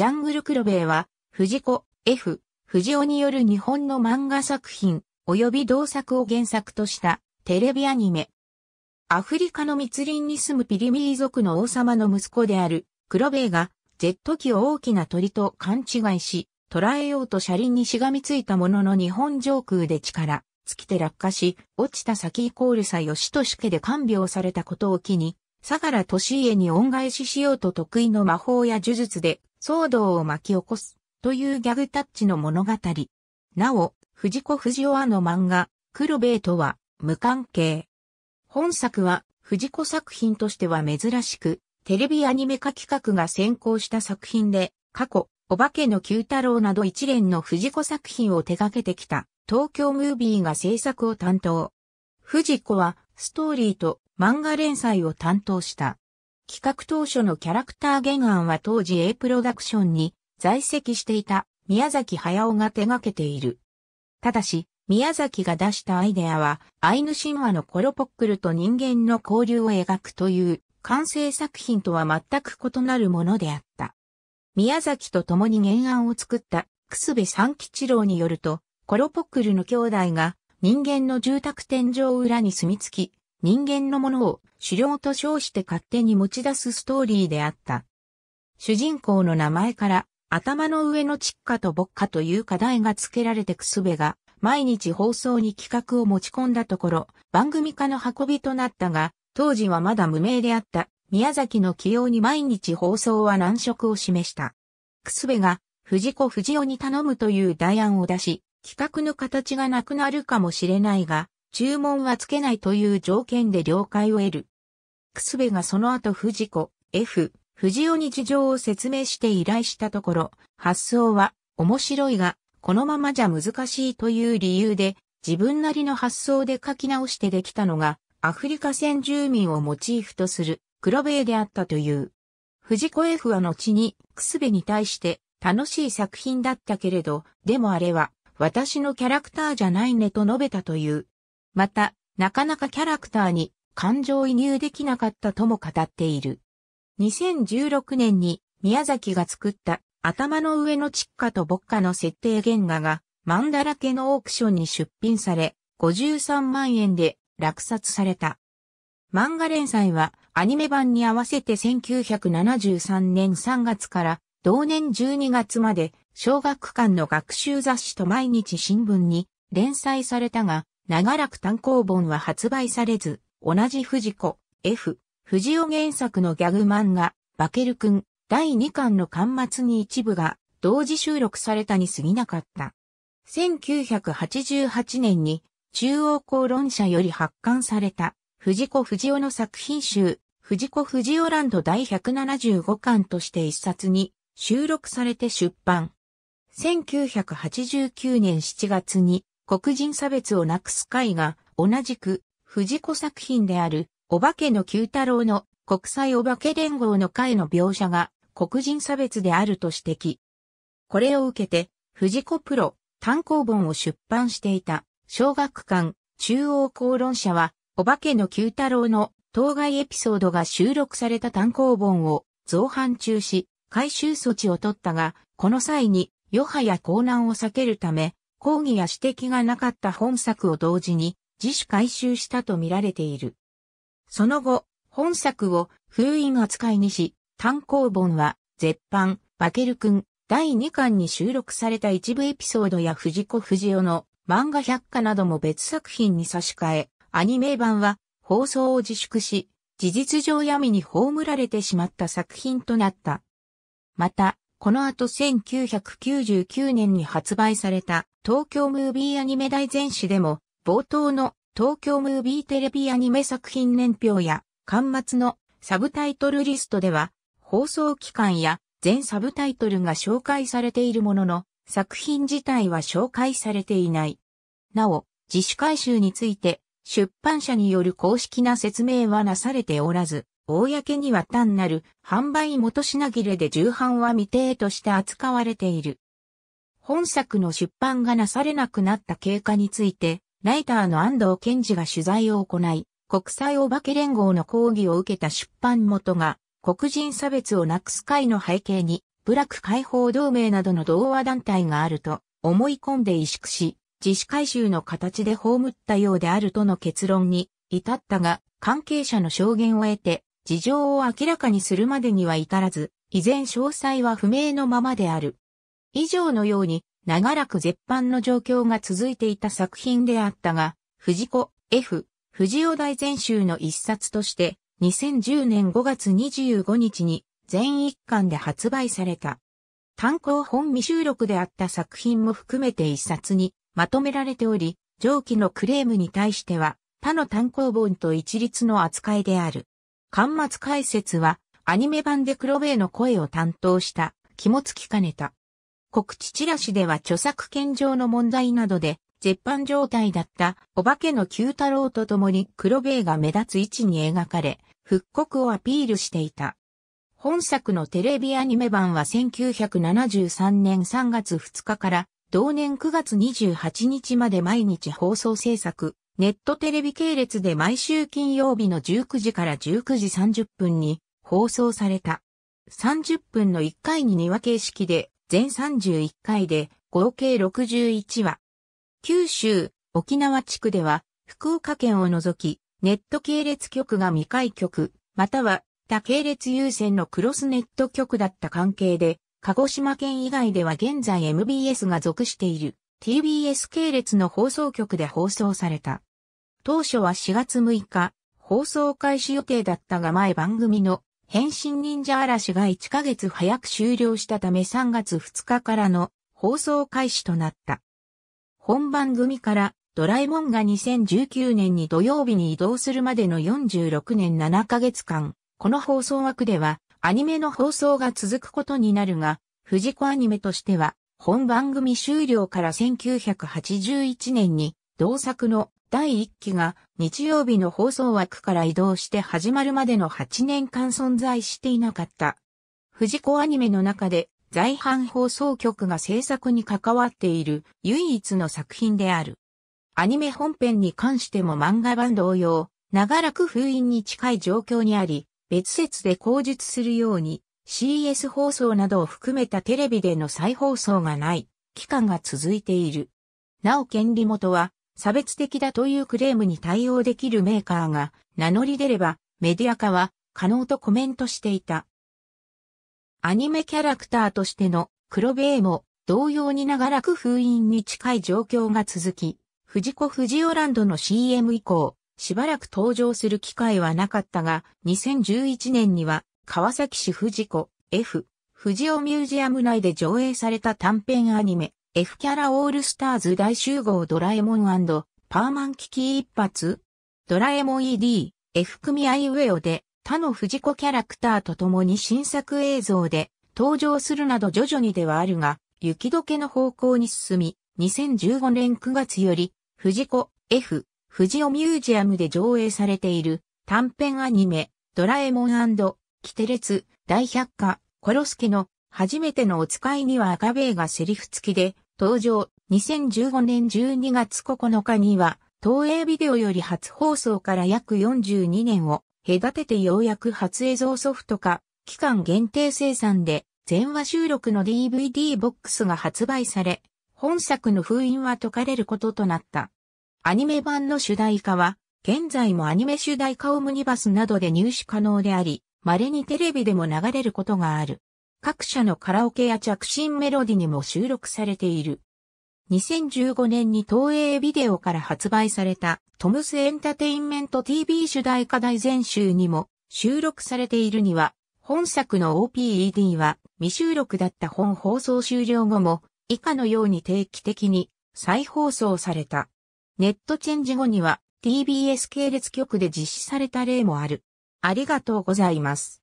ジャングル黒ベイは、藤子、F、藤尾による日本の漫画作品、及び同作を原作としたテレビアニメ。アフリカの密林に住むピリミー族の王様の息子である、黒ベイが、ジェット機を大きな鳥と勘違いし、捕らえようと車輪にしがみついたものの日本上空で力、尽きて落下し、落ちた先イコールさとし家で看病されたことを機に、相良俊家に恩返ししようと得意の魔法や呪術で騒動を巻き起こすというギャグタッチの物語。なお、藤子不二雄の漫画、黒兵とは無関係。本作は藤子作品としては珍しく、テレビアニメ化企画が先行した作品で、過去、お化けの九太郎など一連の藤子作品を手掛けてきた東京ムービーが制作を担当。藤子はストーリーと漫画連載を担当した。企画当初のキャラクター原案は当時 A プロダクションに在籍していた宮崎駿が手掛けている。ただし、宮崎が出したアイデアは、アイヌ神話のコロポックルと人間の交流を描くという完成作品とは全く異なるものであった。宮崎と共に原案を作った楠べ三吉郎によると、コロポックルの兄弟が人間の住宅天井裏に住み着き、人間のものを狩猟と称して勝手に持ち出すストーリーであった。主人公の名前から頭の上のチッカとボッカという課題が付けられてくすべが毎日放送に企画を持ち込んだところ番組化の運びとなったが当時はまだ無名であった宮崎の起用に毎日放送は難色を示した。くすべが藤子藤雄に頼むという代案を出し企画の形がなくなるかもしれないが注文はつけないという条件で了解を得る。楠部がその後藤子、F、藤尾に事情を説明して依頼したところ、発想は面白いが、このままじゃ難しいという理由で、自分なりの発想で書き直してできたのが、アフリカ先住民をモチーフとする、黒部であったという。藤子 F は後に、楠部に対して、楽しい作品だったけれど、でもあれは、私のキャラクターじゃないねと述べたという。また、なかなかキャラクターに感情移入できなかったとも語っている。2016年に宮崎が作った頭の上のチッカとボッカの設定原画がマンダラケのオークションに出品され53万円で落札された。漫画連載はアニメ版に合わせて1973年3月から同年12月まで小学館の学習雑誌と毎日新聞に連載されたが長らく単行本は発売されず、同じ藤子、F、藤尾原作のギャグ漫画、バケル君、第2巻の巻末に一部が同時収録されたに過ぎなかった。1988年に中央公論社より発刊された藤子藤尾の作品集、藤子藤尾ランド第175巻として一冊に収録されて出版。1989年7月に黒人差別をなくす会が、同じく、藤子作品である、お化けの九太郎の国際お化け連合の会の描写が、黒人差別であると指摘。これを受けて、藤子プロ、単行本を出版していた、小学館、中央公論者は、お化けの九太郎の当該エピソードが収録された単行本を増版中し、回収措置を取ったが、この際に、余波や混乱を避けるため、抗議や指摘がなかった本作を同時に自主回収したと見られている。その後、本作を封印扱いにし、単行本は絶版、バケル君、第2巻に収録された一部エピソードや藤子藤代の漫画百科なども別作品に差し替え、アニメ版は放送を自粛し、事実上闇に葬られてしまった作品となった。また、この後1999年に発売された東京ムービーアニメ大全史でも冒頭の東京ムービーテレビアニメ作品年表や端末のサブタイトルリストでは放送期間や全サブタイトルが紹介されているものの作品自体は紹介されていない。なお、自主回収について出版社による公式な説明はなされておらず、公には単なる販売元品切れで重版は未定として扱われている。本作の出版がなされなくなった経過について、ライターの安藤健二が取材を行い、国際お化け連合の抗議を受けた出版元が、黒人差別をなくす会の背景に、部落解放同盟などの同和団体があると思い込んで萎縮し、自主回収の形で葬ったようであるとの結論に至ったが、関係者の証言を得て、事情を明らかにするまでには至らず、依然詳細は不明のままである。以上のように、長らく絶版の状況が続いていた作品であったが、藤子 F、藤尾大全集の一冊として、2010年5月25日に全一巻で発売された。単行本未収録であった作品も含めて一冊にまとめられており、上記のクレームに対しては他の単行本と一律の扱いである。巻末解説は、アニメ版で黒部の声を担当した、肝付かねた。告知チラシでは著作権上の問題などで、絶版状態だったお化けの九太郎と共に黒部が目立つ位置に描かれ、復刻をアピールしていた。本作のテレビアニメ版は1973年3月2日から同年9月28日まで毎日放送制作、ネットテレビ系列で毎週金曜日の19時から19時30分に放送された。30分の1回に2話形式で、全31回で合計61話。九州、沖縄地区では、福岡県を除き、ネット系列局が未開局、または他系列優先のクロスネット局だった関係で、鹿児島県以外では現在 MBS が属している。TBS 系列の放送局で放送された。当初は4月6日、放送開始予定だったが前番組の変身忍者嵐が1ヶ月早く終了したため3月2日からの放送開始となった。本番組からドラえもんが2019年に土曜日に移動するまでの46年7ヶ月間、この放送枠ではアニメの放送が続くことになるが、藤子アニメとしては本番組終了から1981年に同作の第1期が日曜日の放送枠から移動して始まるまでの8年間存在していなかった。藤子アニメの中で在阪放送局が制作に関わっている唯一の作品である。アニメ本編に関しても漫画版同様、長らく封印に近い状況にあり、別説で口述するように CS 放送などを含めたテレビでの再放送がない期間が続いている。なお権利元は差別的だというクレームに対応できるメーカーが名乗り出ればメディア化は可能とコメントしていた。アニメキャラクターとしての黒部も同様に長らく封印に近い状況が続き、藤子藤二オランドの CM 以降、しばらく登場する機会はなかったが、2011年には川崎市藤子 F、藤尾ミュージアム内で上映された短編アニメ、F キャラオールスターズ大集合ドラえもんパーマン危機一発ドラえもん ED、F 組合ェオで他の藤子キャラクターと共に新作映像で登場するなど徐々にではあるが、雪解けの方向に進み、2015年9月より、藤子 F、藤尾ミュージアムで上映されている短編アニメ、ドラえもんキテレツ、大百科、コロスケの、初めてのお使いには赤べがセリフ付きで、登場、2015年12月9日には、東映ビデオより初放送から約42年を隔ててようやく初映像ソフト化、期間限定生産で全話収録の DVD ボックスが発売され、本作の封印は解かれることとなった。アニメ版の主題歌は、現在もアニメ主題歌オムニバスなどで入手可能であり、稀にテレビでも流れることがある。各社のカラオケや着信メロディにも収録されている。2015年に東映ビデオから発売されたトムスエンタテインメント TV 主題歌大全集にも収録されているには、本作の OPED は未収録だった本放送終了後も以下のように定期的に再放送された。ネットチェンジ後には TBS 系列局で実施された例もある。ありがとうございます。